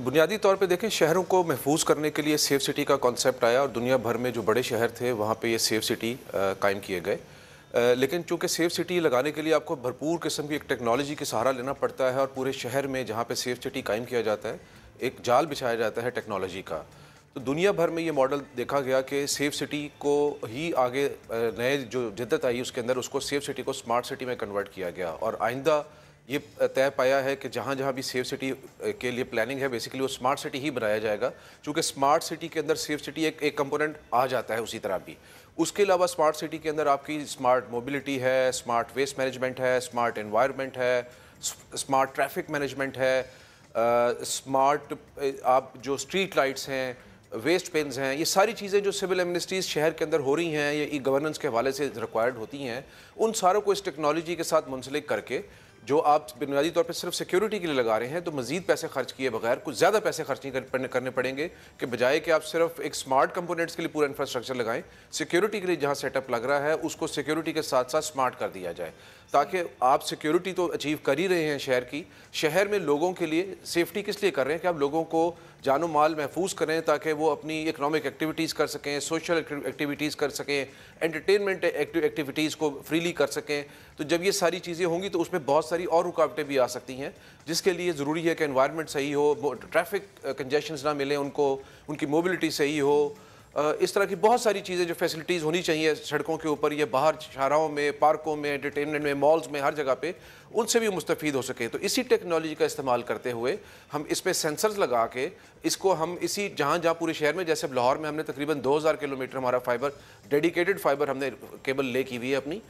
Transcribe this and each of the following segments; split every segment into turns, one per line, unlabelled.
बुनियादी तौर पे देखें शहरों को महफूज करने के लिए सेफ सिटी का कॉन्सेप्ट आया और दुनिया भर में जो बड़े शहर थे वहाँ पे ये सेफ सिटी कायम किए गए लेकिन चूंकि सेफ सिटी लगाने के लिए आपको भरपूर किस्म की एक टेक्नोलॉजी के सहारा लेना पड़ता है और पूरे शहर में जहाँ पे सेफ सिटी कायम किया जाता है एक जाल बिछाया जाता है टेक्नोलॉजी का तो दुनिया भर में ये मॉडल देखा गया कि सेफ सिटी को ही आगे नए जो जिद्दत आई उसके अंदर उसको सेफ सिटी को स्मार्ट सिटी में कन्वर्ट किया गया और आइंदा ये तय पाया है कि जहाँ जहाँ भी सेफ सिटी के लिए प्लानिंग है बेसिकली वो स्मार्ट सिटी ही बनाया जाएगा क्योंकि स्मार्ट सिटी के अंदर सेफ सिटी एक एक कंपोनेंट आ जाता है उसी तरह भी उसके अलावा स्मार्ट सिटी के अंदर आपकी स्मार्ट मोबिलिटी है स्मार्ट वेस्ट मैनेजमेंट है स्मार्ट इन्वायरमेंट है स्मार्ट ट्रैफिक मैनेजमेंट है स्मार्ट uh, आप जो स्ट्रीट लाइट्स हैं वेस्ट पेंस हैं ये सारी चीज़ें जो सिविल एमिनिस्ट्रीज शहर के अंदर हो रही हैं या ई गवर्नेंस के हवाले से रिक्वायर्ड होती हैं उन सारों को इस टेक्नोलॉजी के साथ मुंसलिक करके जो आप बुनियादी तौर पर सिर्फ सिक्योरिटी के लिए लगा रहे हैं तो मज़ीद पैसे खर्च किए बगैर कुछ ज़्यादा पैसे खर्च नहीं करने पड़ेंगे कि बजाय कि आप सिर्फ एक स्मार्ट कंपोनेंट्स के लिए पूरा इंफ्रास्ट्रक्चर लगाएं सिक्योरिटी के लिए जहाँ सेटअप लग रहा है उसको सिक्योरिटी के साथ साथ स्मार्ट कर दिया जाए ताकि आप सिक्योरिटी तो अचीव कर ही रहे हैं शहर की शहर में लोगों के लिए सेफ्टी किस लिए कर रहे हैं कि आप लोगों को जानो माल महफूज करें ताकि वो अपनी इकनॉमिक एक्टिविटीज़ कर सकें सोशल एक्टिविटीज़ कर सकें एंटरटेनमेंट एक्टिविटीज़ को फ्रीली कर सकें तो जब ये सारी चीज़ें होंगी तो उसमें बहुत सारी और रुकावटें भी आ सकती हैं जिसके लिए ज़रूरी है कि इन्वायरमेंट सही हो ट्रैफिक कंजेशन ना मिलें उनको उनकी मोबिलिटी सही हो इस तरह की बहुत सारी चीज़ें जो फैसिलिटीज़ होनी चाहिए सड़कों के ऊपर या बाहर शाहराओं में पार्कों में एंटरटेनमेंट में मॉल्स में हर जगह पे उनसे भी मुस्तफ़ हो सके तो इसी टेक्नोलॉजी का इस्तेमाल करते हुए हम इस पर सेंसर्स लगा के इसको हम इसी जहाँ जहाँ पूरे शहर में जैसे लाहौर में हमने तकरीबन 2000 किलोमीटर हमारा फाइबर डेडिकेटेड फाइबर हमने केबल ले की हुई है अपनी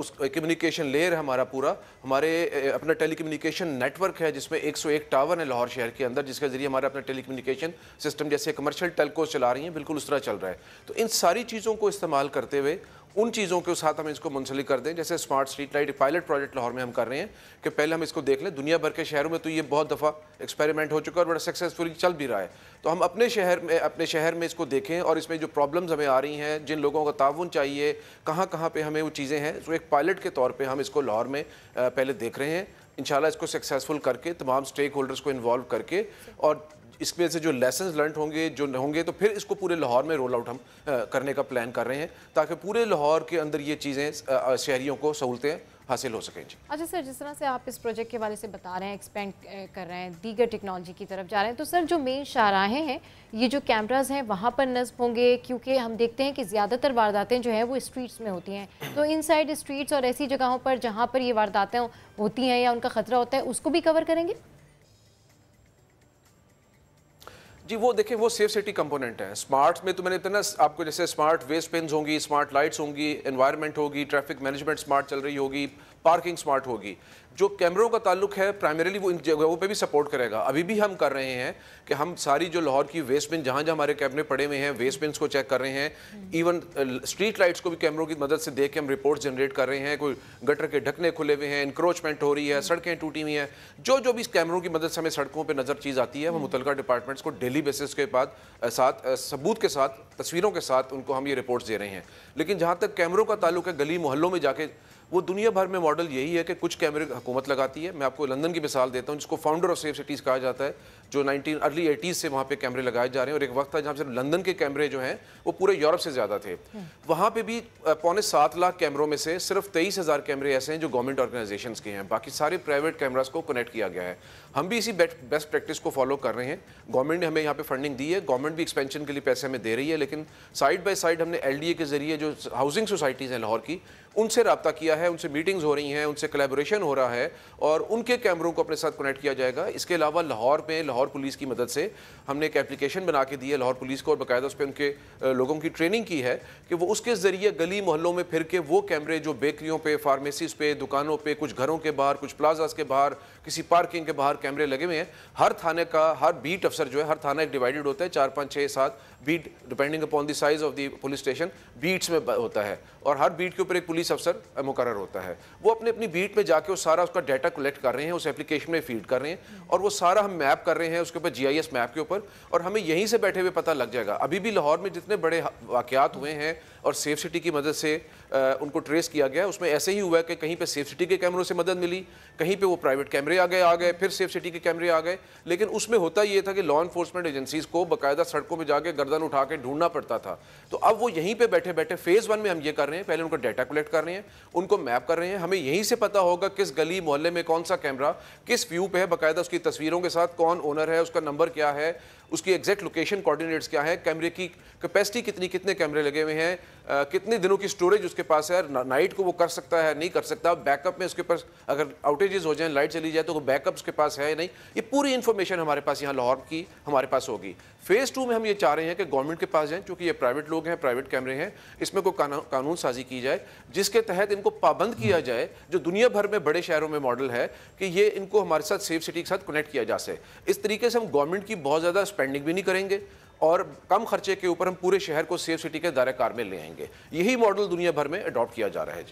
उस कम्युनिकेशन लेयर है हमारा पूरा हमारे अपना टेलीकम्युनिकेशन नेटवर्क है जिसमें 101 टावर है लाहौर शहर के अंदर जिसके ज़रिए हमारे अपना टेलीकम्युनिकेशन सिस्टम जैसे कमर्शियल टेलकोस चला रही हैं बिल्कुल उस तरह मुआवजा चल रहा है तो इन सारी चीज़ों को इस्तेमाल करते हुए उन चीज़ों के साथ हम इसको मुंसलिक कर दें जैसे smart street light pilot project Lahore में हम कर रहे हैं कि पहले हम इसको देख लें दुनिया भर के शहरों में तो ये बहुत दफ़ा एक्सपेरिमेंट हो चुका है और बड़ा सक्सेसफुली चल भी रहा है तो हम अपने शहर में अपने शहर में इसको देखें और इसमें जो प्रॉब्लम्स हमें आ रही हैं जिन लोगों का ताउन चाहिए कहाँ कहाँ पर हमें वो चीज़ें हैं तो एक पायलट के तौर पर हम इसको लाहौर में पहले देख रहे हैं इंशाल्लाह इसको सक्सेसफुल करके तमाम स्टेक होल्डर्स को इन्वॉल्व करके और इसमें से जो लेसन लर्न होंगे जो होंगे तो फिर इसको पूरे लाहौर में रोल आउट हम करने का प्लान कर रहे हैं ताकि पूरे लाहौर के अंदर ये चीज़ें शहरीों को सहूलतें हासिल हो सकें जी अच्छा सर जिस तरह से आप इस प्रोजेक्ट के बारे से बता रहे हैं एक्सपेंड कर रहे हैं दीगर टेक्नोलॉजी की तरफ जा रहे हैं तो सर जो मेन शाहराहें हैं ये जो कैमराज हैं वहाँ पर नस्ब होंगे क्योंकि हम देखते हैं कि ज़्यादातर वारदातें जो हैं वो स्ट्रीट्स में होती हैं तो इन स्ट्रीट्स और ऐसी जगहों पर जहाँ पर ये वारदातें होती हैं या उनका ख़तरा होता है उसको भी कवर करेंगे जी वो देखें वो सेफ सिटी कंपोनेंट है स्मार्ट में तो मैंने इतना आपको जैसे स्मार्ट वेस्ट पेन होंगी स्मार्ट लाइट्स होंगी एनवायरनमेंट होगी ट्रैफिक मैनेजमेंट स्मार्ट चल रही होगी पार्किंग स्मार्ट होगी जो कैमरों का ताल्लुक है प्राइमरीली वो इन जगहों पे भी सपोर्ट करेगा अभी भी हम कर रहे हैं कि हम सारी जो लाहौर की वेस्ट बिन जहाँ जहाँ हमारे कैमरे पड़े हुए हैं वेस्ट बिन को चेक कर रहे हैं इवन स्ट्रीट लाइट्स को भी कैमरों की मदद से देख के हम रिपोर्ट जनरेट कर रहे हैं कोई गटर के ढकने खुले हुए हैं इंक्रोचमेंट हो रही है सड़कें टूटी हुई हैं जो जो भी कैमरों की मदद से हमें सड़कों पर नज़र चीज़ आती है वो मुतलका डिपार्टमेंट्स को डेली बेसिस के बाद uh, साथ uh, सबूत के साथ तस्वीरों के साथ उनको हम ये रिपोर्ट्स दे रहे हैं लेकिन जहाँ तक कैमरों का ताल्लुक है गली मोहल्लों में जाके वो दुनिया भर में मॉडल यही है कि कुछ कैमरे हुकूमत लगाती है मैं आपको लंदन की मिसाल देता हूँ जिसको फाउंडर ऑफ सेफ सिटीज़ कहा जाता है जो नाइनटीन अर्ली एटीज़ से वहाँ पे कैमरे लगाए जा रहे हैं और एक वक्त था जहाँ सिर्फ लंदन के कैमरे जो हैं वो पूरे यूरोप से ज़्यादा थे हम्म। वहाँ पर भी पौने सात लाख कैमरों में से सिर्फ तेईस हज़ार कैमरे ऐसे हैं जो गवर्नमेंट ऑर्गेनाइजेशन के हैं बाकी सारे प्राइवेट कैमराज को कनेक्ट किया गया है हम भी इसी बेस्ट प्रैक्टिस को फॉलो कर रहे हैं गवर्नमेंट ने हमें यहाँ पर फंडिंग दी है गवर्नमेंट भी एक्सपेंशन के लिए पैसे हमें दे रही है लेकिन साइड बाई साइड हमने एल के ज़रिए जो हाउसिंग सोसाइटीज़ हैं लाहौर की उनसे रबता किया है उनसे मीटिंग्स हो रही हैं उनसे कलेबोरेशन हो रहा है और उनके कैमरों को अपने साथ कनेक्ट किया जाएगा इसके अलावा लाहौर में लाहौर पुलिस की मदद से हमने एक एप्लीकेशन बना के दी है लाहौर पुलिस को और बाकायदा उस पर उनके लोगों की ट्रेनिंग की है कि वो उसके ज़रिए गली मोहल्लों में फिर के वो कैमरे जो बेकरियों पर फार्मेसीज़ पे दुकानों पर कुछ घरों के बाहर कुछ प्लाजाज के बाहर किसी पार्किंग के बाहर कैमरे लगे हुए हैं हर थाने का हर बीट अफसर जो है हर थाना एक डिवाइडेड होता है चार पाँच छः सात beat depending upon the size of the police station beats में होता है और हर बीट के ऊपर एक पुलिस पुलिस अफसर मुकर होता है वो अपने अपनी बीट में जाके वो सारा उसका डाटा कलेक्ट कर रहे हैं उस एप्लीकेशन में फीड कर रहे हैं और वो सारा हम मैप कर रहे हैं उसके ऊपर जी मैप के ऊपर और हमें यहीं से बैठे हुए पता लग जाएगा अभी भी लाहौर में जितने बड़े वाक़ात हुए हैं और सेफ सिटी की मदद से आ, उनको ट्रेस किया गया उसमें ऐसे ही हुआ कि कहीं पे सेफ सिटी के कैमरों से मदद मिली कहीं पे वो प्राइवेट कैमरे आ गए आ गए फिर सेफ सिटी के कैमरे आ गए लेकिन उसमें होता ये था कि लॉ इन्फोर्समेंट एजेंसीज को बाकायदा सड़कों में जाके गर्दन उठा के ढूंढना पड़ता था तो अब वो यहीं पर बैठे बैठे फेज़ वन में हम ये कर रहे हैं पहले उनका डाटा कलेक्ट कर रहे हैं उनको मैप कर रहे हैं हमें यहीं से पता होगा किस गली मोहल्ले में कौन सा कैमरा किस व्यू पे है बाकायदा उसकी तस्वीरों के साथ कौन ओनर है उसका नंबर क्या है उसकी एग्जैक्ट लोकेशन कोऑर्डिनेट्स क्या है कैमरे की कैपेसिटी कितनी कितने कैमरे लगे हुए हैं कितने दिनों की स्टोरेज उसके पास है नाइट को वो कर सकता है नहीं कर सकता बैकअप में उसके पास अगर आउटेजेस हो जाए लाइट चली जाए तो बैकअप उसके पास है या नहीं ये पूरी इन्फॉर्मेशन हमारे पास यहाँ लाहौर की हमारे पास होगी फेज़ टू में हम ये चाह रहे हैं कि गवर्नमेंट के पास जाएँ चूँकि ये प्राइवेट लोग हैं प्राइवेट कैमरे हैं इसमें कोई कानून साजी की जाए जिसके तहत इनको पाबंद किया जाए जो दुनिया भर में बड़े शहरों में मॉडल है कि ये इनको हमारे साथ सेफ सिटी के साथ कनेक्ट किया जा सके इस तरीके से हम गवर्नमेंट की बहुत ज़्यादा स्पेंडिंग भी नहीं करेंगे और कम खर्चे के ऊपर हम पूरे शहर को सेफ सिटी के दायरे कार में ले आएंगे यही मॉडल दुनिया भर में अडॉप्ट किया जा रहा है जी